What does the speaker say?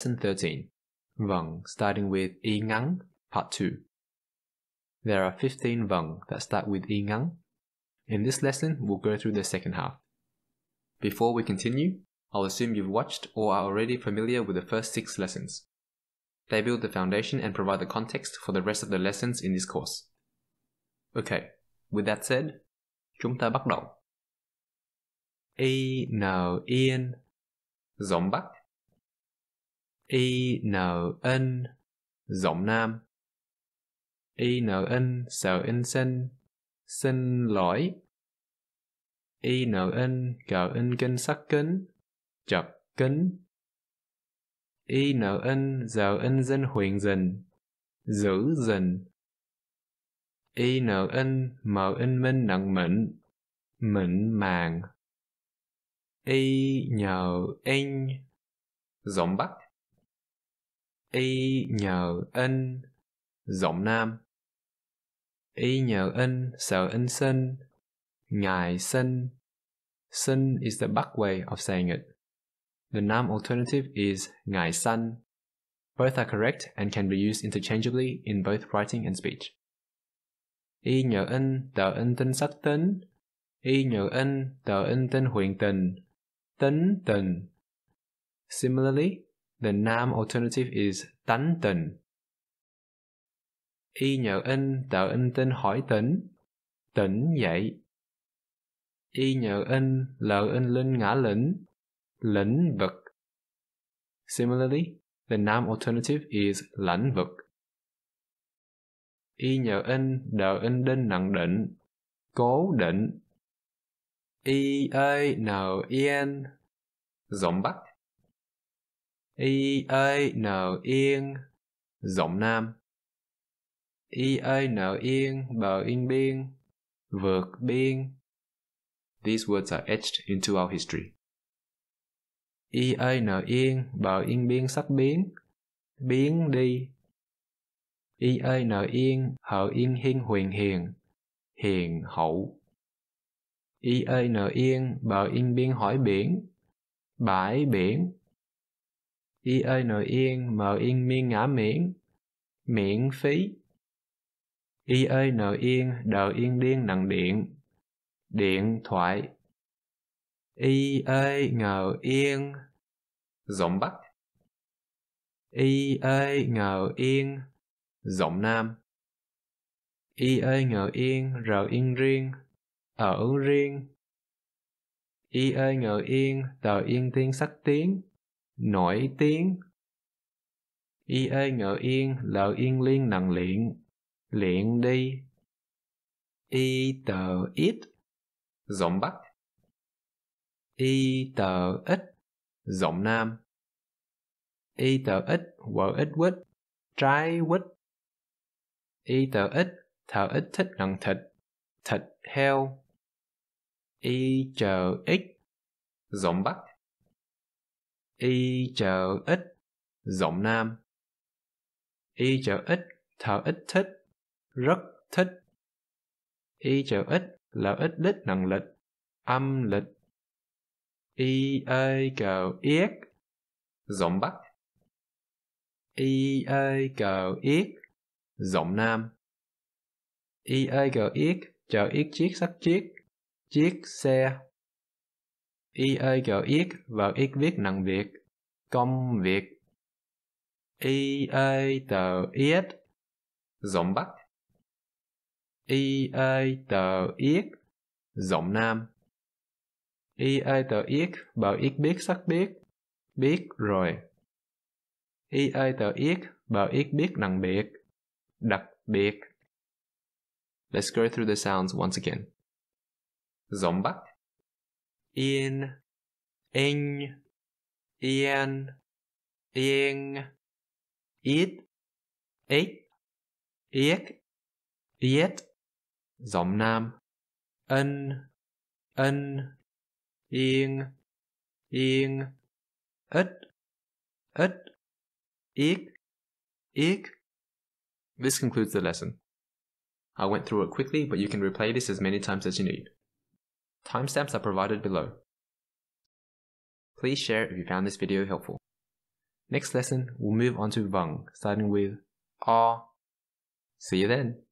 Lesson 13. Vong starting with y ngang part 2. There are 15 Vong that start with y ngang In this lesson, we'll go through the second half. Before we continue, I'll assume you've watched or are already familiar with the first six lessons. They build the foundation and provide the context for the rest of the lessons in this course. Okay, with that said, chúng ta bắt đầu. Y nào yên, bắc i n n giọng nam i n n sợ in xin xin lỗi i n n cờ in kinh sắc kính chập kính i n n giờ in dinh huyền dình giữ dình i n n m in minh nặng mịn mịn màng y nhờ in giọng bắc y nhờ in giọng nam y nhờ in sợ in sinh ngài sinh Sinh is the back way of saying it. The Nam alternative is Ngài San. Both are correct and can be used interchangeably in both writing and speech. Y nhờ in tờ in tinh sách tính. Y nhờ in tờ in tinh huyện tình. Tính tình. Similarly, The Nam alternative is tánh tình. Y nhờ in tờ in tên hỏi tỉnh. Tỉnh dậy. Y nhờ in lờ in linh ngã lĩnh. Lĩnh vực. Similarly, the Nam alternative is lãnh vực. Y nhờ in đờ in đinh nặng định. Cố định. Y, ơi N, yên, N. Giọng Bắc i a n yên giọng nam i a n yên bờ yên biên vượt biên These words are etched into our history. I a n yên bờ yên biên sắp biến biến đi y ơi nợ yên hợ yên hiên huyền hiền hiền hậu y ơi nợ yên bờ yên biên hỏi biển bãi biển y ơi nồi yên mờ yên miên ngã miễn miễn phí y ơi nờ yên đờ yên điên nặng điện điện thoại y ơi ngờ yên giọng bắc y ơi ngờ yên giọng nam y ơi ngờ yên rờ yên riêng ở riêng y ơi ngờ yên tờ yên tiên sắc tiếng nổi tiếng y ê ngợ yên lợ yên liên nặng luyện, luyện đi y tờ ít giọng bắc y tờ ít giọng nam y tờ ít vợ ít quýt trái quýt y tờ ít thờ ít thích nặng thịt thịt heo y chờ ít giọng bắc y chờ ít giọng nam y chờ ít thờ ít thích rất thích y chờ ít là ít đích nặng lịch âm lịch y ê cờ yết giọng bắc y ê cờ yết giọng nam y ê cờ yết chờ yết chiếc sắt chiếc chiếc xe y ơi kiểu ít và ít viết nặng việc công việc y ơi tờ ít giọng bắc y ơi tờ ít giọng nam y ơi tờ ít bờ ít biết sắc biết biết rồi y ơi tờ ít bờ ít biết nặng biệt đặc biệt let's go through the sounds once again giọng bắc in, ing, in, ing, id, it, it, it, giọng nam, ân, ing, ing, ut, ut, ik, ik. This concludes the lesson. I went through it quickly, but you can replay this as many times as you need. Timestamps are provided below. Please share if you found this video helpful. Next lesson, we'll move on to Vang, starting with R. See you then!